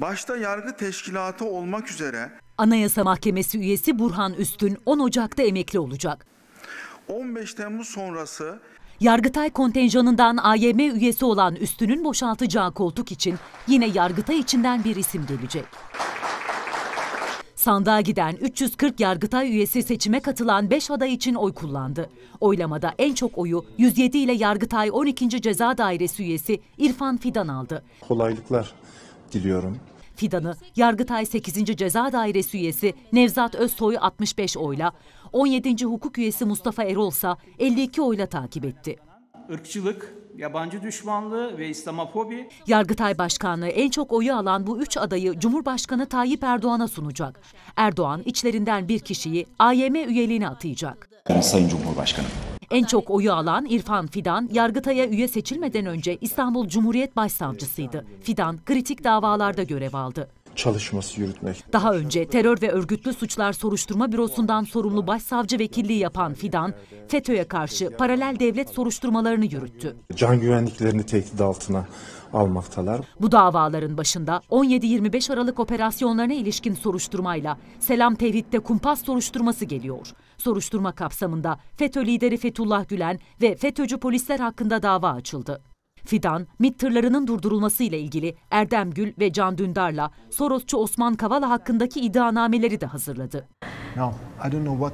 başta yargı teşkilatı olmak üzere Anayasa Mahkemesi üyesi Burhan Üstün 10 Ocak'ta emekli olacak. 15 Temmuz sonrası Yargıtay kontenjanından AYM üyesi olan Üstün'ün boşaltacağı koltuk için yine Yargıtay içinden bir isim gelecek. Sandığa giden 340 Yargıtay üyesi seçime katılan 5 aday için oy kullandı. Oylamada en çok oyu 107 ile Yargıtay 12. Ceza Dairesi üyesi İrfan Fidan aldı. Kolaylıklar diliyorum. Fidan'ı Yargıtay 8. Ceza Dairesi üyesi Nevzat Öztoy 65 oyla, 17. hukuk üyesi Mustafa Erolsa 52 oyla takip etti. Irkçılık, yabancı düşmanlığı ve İslamofobi. Yargıtay Başkanlığı en çok oyu alan bu üç adayı Cumhurbaşkanı Tayyip Erdoğan'a sunacak. Erdoğan içlerinden bir kişiyi AYM üyeliğine atayacak. Yani Sayın Cumhurbaşkanı. En çok oyu alan İrfan Fidan, Yargıtay'a üye seçilmeden önce İstanbul Cumhuriyet Başsavcısıydı. Fidan kritik davalarda görev aldı çalışması yürütmek. Daha önce terör ve örgütlü suçlar soruşturma bürosundan sorumlu başsavcı vekilliği yapan Fidan, FETÖ'ye karşı paralel devlet soruşturmalarını yürüttü. Can güvenliklerini tehdit altına almaktalar. Bu davaların başında 17-25 Aralık operasyonlarına ilişkin soruşturmayla Selam Tevhid'de kumpas soruşturması geliyor. Soruşturma kapsamında FETÖ lideri Fethullah Gülen ve FETÖ'cü polisler hakkında dava açıldı. Fidan, MİT tırlarının durdurulması ile ilgili Erdem Gül ve Can Dündar'la Sorosçu Osman Kavala hakkındaki iddianameleri de hazırladı. No,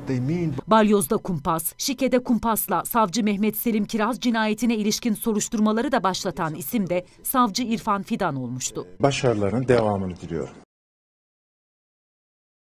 mean, but... Balyoz'da kumpas, Şike'de kumpasla savcı Mehmet Selim Kiraz cinayetine ilişkin soruşturmaları da başlatan isim de savcı İrfan Fidan olmuştu. Başarıların devamını diliyorum.